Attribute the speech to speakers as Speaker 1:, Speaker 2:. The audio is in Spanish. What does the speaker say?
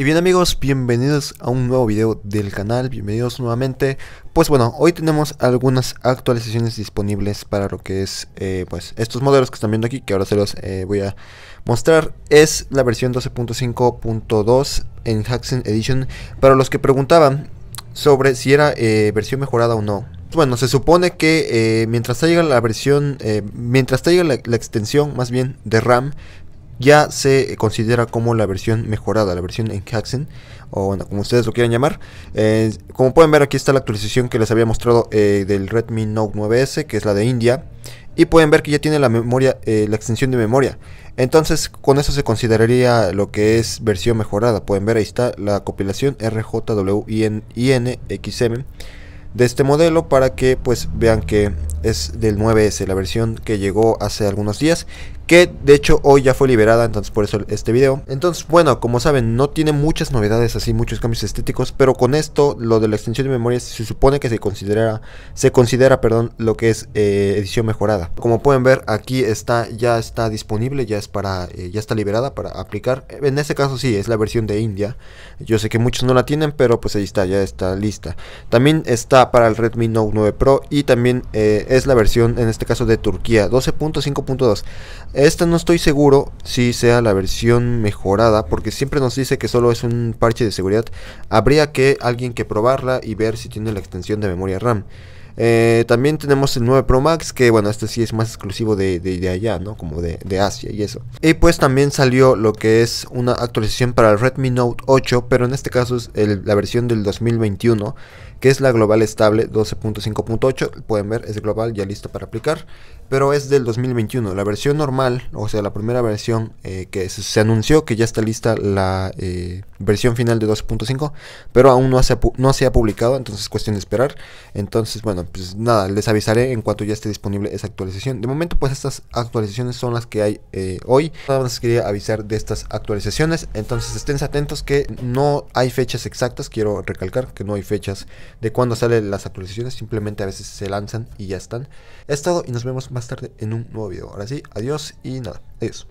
Speaker 1: Y bien amigos, bienvenidos a un nuevo video del canal, bienvenidos nuevamente. Pues bueno, hoy tenemos algunas actualizaciones disponibles para lo que es eh, pues estos modelos que están viendo aquí, que ahora se los eh, voy a mostrar. Es la versión 12.5.2 en Haxen Edition, para los que preguntaban sobre si era eh, versión mejorada o no. Pues bueno, se supone que mientras traiga la versión, mientras traiga la, extensión más bien de RAM, ya se considera como la versión mejorada, la versión en Hexen, o bueno, como ustedes lo quieran llamar. Eh, como pueden ver, aquí está la actualización que les había mostrado eh, del Redmi Note 9S, que es la de India. Y pueden ver que ya tiene la memoria, eh, la extensión de memoria. Entonces, con eso se consideraría lo que es versión mejorada. Pueden ver, ahí está la compilación RJWINXM de este modelo para que pues vean que es del 9S, la versión que llegó hace algunos días, que de hecho hoy ya fue liberada, entonces por eso este video. Entonces bueno, como saben, no tiene muchas novedades así, muchos cambios estéticos, pero con esto, lo de la extensión de memoria se supone que se considera, se considera, perdón, lo que es eh, edición mejorada. Como pueden ver, aquí está, ya está disponible, ya es para, eh, ya está liberada para aplicar. En este caso sí, es la versión de India. Yo sé que muchos no la tienen, pero pues ahí está, ya está lista. También está para el Redmi Note 9 Pro y también eh, es la versión, en este caso de Turquía, 12.5.2. Esta no estoy seguro si sea la versión mejorada, porque siempre nos dice que solo es un parche de seguridad. Habría que alguien que probarla y ver si tiene la extensión de memoria RAM. Eh, también tenemos el 9 Pro Max, que bueno, este sí es más exclusivo de, de, allá, ¿no? Como de, Asia y eso. Y pues también salió lo que es una actualización para el Redmi Note 8, pero en este caso es la versión del 2021, que es la global estable 12.5.8. Pueden ver, es global, ya listo para aplicar. Pero es del 2021, la versión normal, o sea, la primera versión eh, que se, anunció que ya está lista la eh, versión final de 12.5, pero aún no se, no se ha publicado, entonces es cuestión de esperar. Entonces, bueno, pues nada, les avisaré en cuanto ya esté disponible esa actualización. De momento, pues estas actualizaciones son las que hay eh, hoy. Nada más quería avisar de estas actualizaciones. Entonces estén atentos que no hay fechas exactas. Quiero recalcar que no hay fechas de cuándo salen las actualizaciones. Simplemente a veces se lanzan y ya están. Es todo y nos vemos más tarde en un nuevo video. Ahora sí, adiós y nada, adiós.